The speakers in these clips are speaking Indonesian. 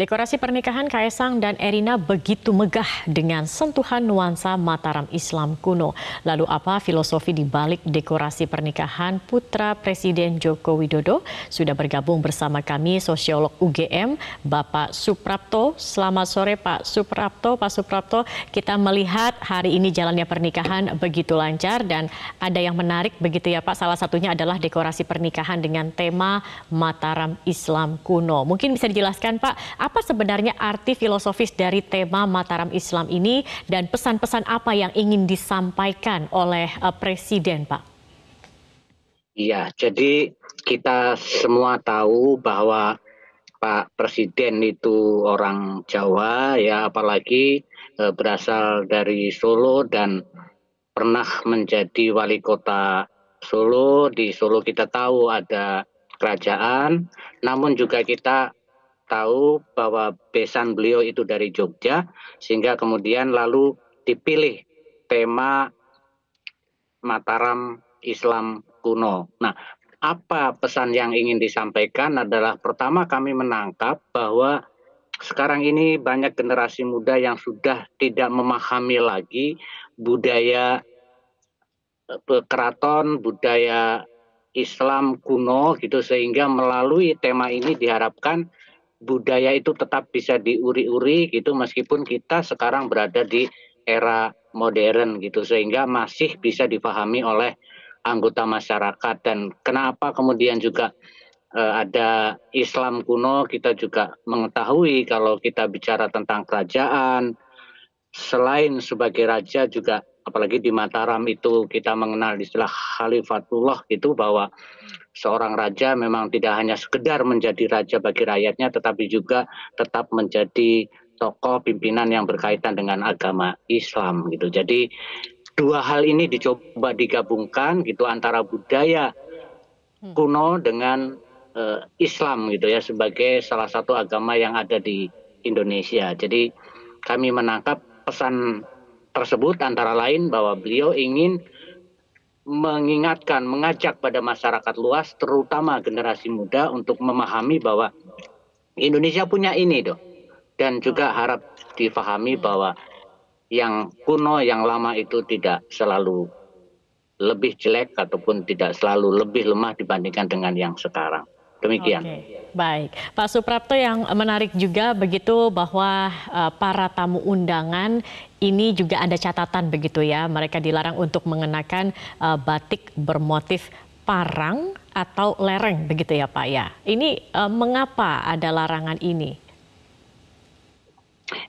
Dekorasi pernikahan Kaisang dan Erina begitu megah dengan sentuhan nuansa Mataram Islam kuno. Lalu apa filosofi di balik dekorasi pernikahan putra Presiden Joko Widodo? Sudah bergabung bersama kami sosiolog UGM Bapak Suprapto. Selamat sore Pak Suprapto. Pak Suprapto, kita melihat hari ini jalannya pernikahan begitu lancar dan ada yang menarik begitu ya Pak. Salah satunya adalah dekorasi pernikahan dengan tema Mataram Islam kuno. Mungkin bisa dijelaskan Pak apa sebenarnya arti filosofis dari tema Mataram Islam ini dan pesan-pesan apa yang ingin disampaikan oleh uh, Presiden, Pak? Iya, jadi kita semua tahu bahwa Pak Presiden itu orang Jawa ya apalagi e, berasal dari Solo dan pernah menjadi wali kota Solo di Solo kita tahu ada kerajaan namun juga kita tahu bahwa besan beliau itu dari Jogja sehingga kemudian lalu dipilih tema Mataram Islam kuno. Nah, apa pesan yang ingin disampaikan adalah pertama kami menangkap bahwa sekarang ini banyak generasi muda yang sudah tidak memahami lagi budaya eh, keraton, budaya Islam kuno gitu sehingga melalui tema ini diharapkan budaya itu tetap bisa diuri-uri gitu meskipun kita sekarang berada di era modern gitu sehingga masih bisa dipahami oleh anggota masyarakat dan kenapa kemudian juga uh, ada Islam kuno kita juga mengetahui kalau kita bicara tentang kerajaan selain sebagai raja juga apalagi di Mataram itu kita mengenal istilah Khalifatullah itu bahwa seorang raja memang tidak hanya sekedar menjadi raja bagi rakyatnya tetapi juga tetap menjadi tokoh pimpinan yang berkaitan dengan agama Islam gitu. Jadi dua hal ini dicoba digabungkan gitu antara budaya hmm. kuno dengan uh, Islam gitu ya sebagai salah satu agama yang ada di Indonesia. Jadi kami menangkap pesan tersebut antara lain bahwa beliau ingin mengingatkan, mengajak pada masyarakat luas, terutama generasi muda, untuk memahami bahwa Indonesia punya ini, doh. Dan juga hmm. harap difahami bahwa yang kuno, yang lama itu tidak selalu lebih jelek ataupun tidak selalu lebih lemah dibandingkan dengan yang sekarang. Demikian. Okay. Baik, Pak Suprapto yang menarik juga begitu bahwa eh, para tamu undangan ini juga ada catatan begitu ya. Mereka dilarang untuk mengenakan uh, batik bermotif parang atau lereng begitu ya Pak ya. Ini uh, mengapa ada larangan ini?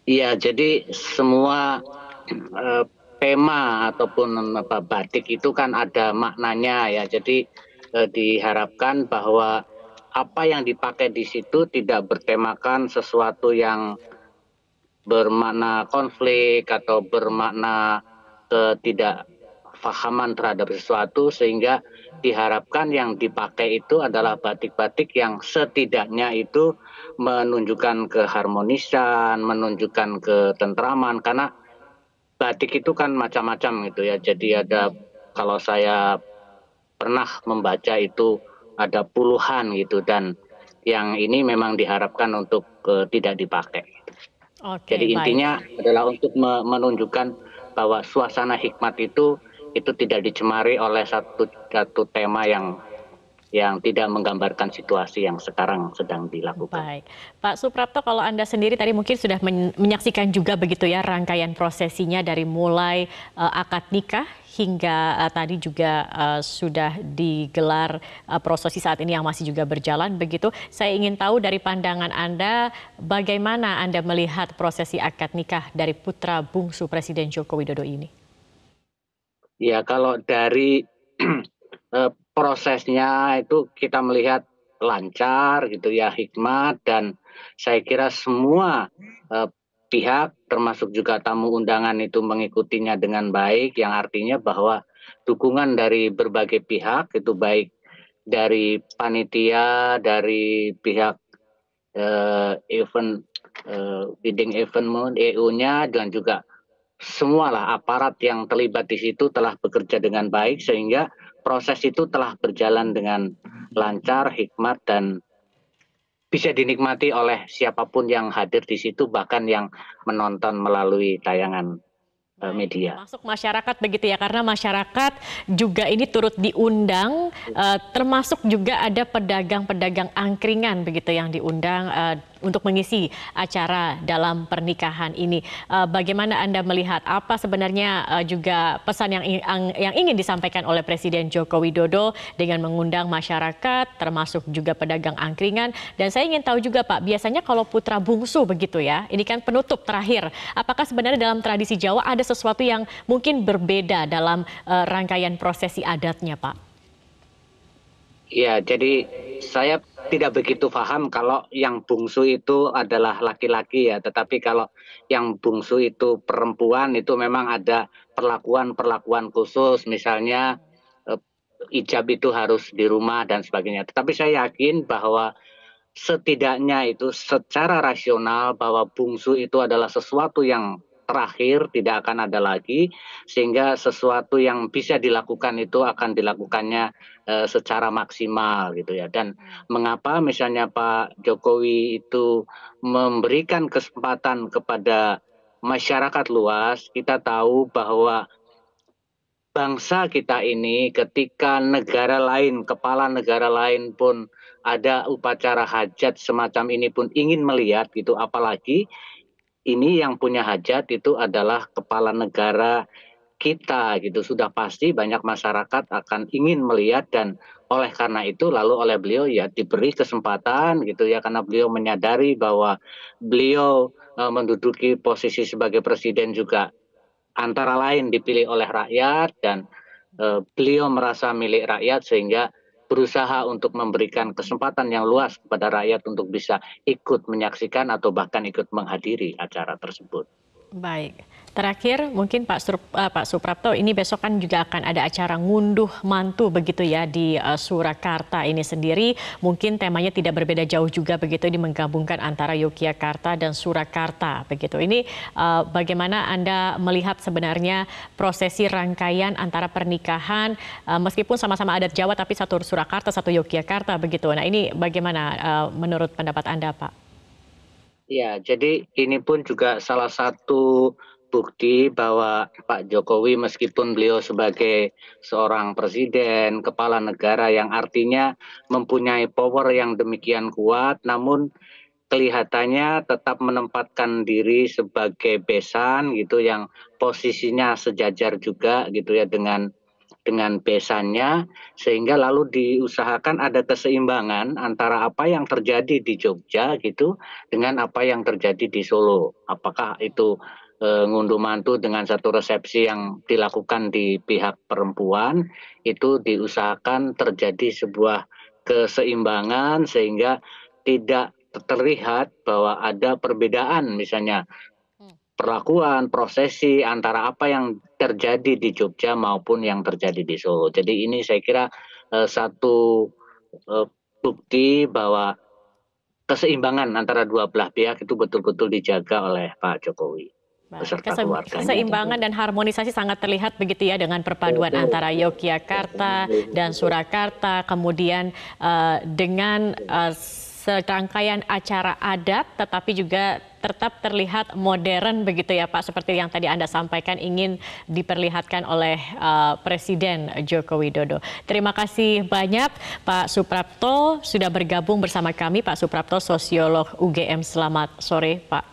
Iya, jadi semua uh, eh, tema ataupun apa batik itu kan ada maknanya ya. Jadi uh, diharapkan bahwa apa yang dipakai di situ tidak bertemakan sesuatu yang bermakna konflik atau bermakna ketidakfahaman terhadap sesuatu sehingga diharapkan yang dipakai itu adalah batik-batik yang setidaknya itu menunjukkan keharmonisan, menunjukkan ketentraman karena batik itu kan macam-macam gitu ya. Jadi ada kalau saya pernah membaca itu ada puluhan gitu dan yang ini memang diharapkan untuk uh, tidak dipakai. Okay, Jadi intinya adalah untuk menunjukkan bahwa suasana hikmat itu itu tidak dicemari oleh satu satu tema yang yang tidak menggambarkan situasi yang sekarang sedang dilakukan. Baik, Pak Suprapto, kalau Anda sendiri tadi mungkin sudah menyaksikan juga begitu ya rangkaian prosesinya dari mulai uh, akad nikah hingga uh, tadi juga uh, sudah digelar uh, prosesi saat ini yang masih juga berjalan begitu. Saya ingin tahu dari pandangan Anda bagaimana Anda melihat prosesi akad nikah dari putra bungsu Presiden Joko Widodo ini? Ya, kalau dari prosesnya itu kita melihat lancar gitu ya hikmat dan saya kira semua eh, pihak termasuk juga tamu undangan itu mengikutinya dengan baik yang artinya bahwa dukungan dari berbagai pihak itu baik dari panitia dari pihak eh, event eh, bidding event EU-nya dan juga semualah aparat yang terlibat di situ telah bekerja dengan baik sehingga proses itu telah berjalan dengan lancar, hikmat dan bisa dinikmati oleh siapapun yang hadir di situ bahkan yang menonton melalui tayangan eh, media. Masuk masyarakat begitu ya, karena masyarakat juga ini turut diundang, eh, termasuk juga ada pedagang-pedagang angkringan begitu yang diundang eh, untuk mengisi acara dalam pernikahan ini. Uh, bagaimana Anda melihat apa sebenarnya uh, juga pesan yang, yang ingin disampaikan oleh Presiden Joko Widodo dengan mengundang masyarakat termasuk juga pedagang angkringan dan saya ingin tahu juga Pak biasanya kalau putra bungsu begitu ya ini kan penutup terakhir apakah sebenarnya dalam tradisi Jawa ada sesuatu yang mungkin berbeda dalam uh, rangkaian prosesi adatnya Pak? Ya, jadi saya tidak begitu paham kalau yang bungsu itu adalah laki-laki ya, tetapi kalau yang bungsu itu perempuan itu memang ada perlakuan-perlakuan khusus, misalnya eh, ijab itu harus di rumah dan sebagainya. Tetapi saya yakin bahwa setidaknya itu secara rasional bahwa bungsu itu adalah sesuatu yang terakhir tidak akan ada lagi sehingga sesuatu yang bisa dilakukan itu akan dilakukannya Eh, secara maksimal gitu ya dan hmm. mengapa misalnya Pak Jokowi itu memberikan kesempatan kepada masyarakat luas kita tahu bahwa bangsa kita ini ketika negara lain kepala negara lain pun ada upacara hajat semacam ini pun ingin melihat gitu apalagi ini yang punya hajat itu adalah kepala negara kita gitu sudah pasti banyak masyarakat akan ingin melihat dan oleh karena itu lalu oleh beliau ya diberi kesempatan gitu ya karena beliau menyadari bahwa beliau e, menduduki posisi sebagai presiden juga antara lain dipilih oleh rakyat dan e, beliau merasa milik rakyat sehingga berusaha untuk memberikan kesempatan yang luas kepada rakyat untuk bisa ikut menyaksikan atau bahkan ikut menghadiri acara tersebut. Baik. Terakhir, mungkin Pak, Sur, uh, Pak Suprapto, ini besok kan juga akan ada acara ngunduh mantu begitu ya di uh, Surakarta ini sendiri. Mungkin temanya tidak berbeda jauh juga begitu, ini menggabungkan antara Yogyakarta dan Surakarta begitu. Ini uh, bagaimana Anda melihat sebenarnya prosesi rangkaian antara pernikahan, uh, meskipun sama-sama adat Jawa tapi satu Surakarta, satu Yogyakarta begitu. Nah ini bagaimana uh, menurut pendapat Anda Pak? Ya, jadi ini pun juga salah satu bukti bahwa Pak Jokowi meskipun beliau sebagai seorang presiden, kepala negara yang artinya mempunyai power yang demikian kuat, namun kelihatannya tetap menempatkan diri sebagai besan gitu yang posisinya sejajar juga gitu ya dengan dengan besannya sehingga lalu diusahakan ada keseimbangan antara apa yang terjadi di Jogja gitu dengan apa yang terjadi di Solo. Apakah itu Eh, ngunduh mantu dengan satu resepsi yang dilakukan di pihak perempuan itu diusahakan terjadi sebuah keseimbangan sehingga tidak terlihat bahwa ada perbedaan misalnya hmm. perlakuan prosesi antara apa yang terjadi di Jogja maupun yang terjadi di Solo. Jadi ini saya kira eh, satu eh, bukti bahwa keseimbangan antara dua belah pihak itu betul-betul dijaga oleh Pak Jokowi. Baik, nah, keseimbangan dan harmonisasi sangat terlihat begitu ya dengan perpaduan antara Yogyakarta dan Surakarta, kemudian uh, dengan uh, serangkaian acara adat tetapi juga tetap terlihat modern begitu ya Pak seperti yang tadi Anda sampaikan ingin diperlihatkan oleh uh, Presiden Joko Widodo. Terima kasih banyak Pak Suprapto sudah bergabung bersama kami Pak Suprapto sosiolog UGM. Selamat sore Pak.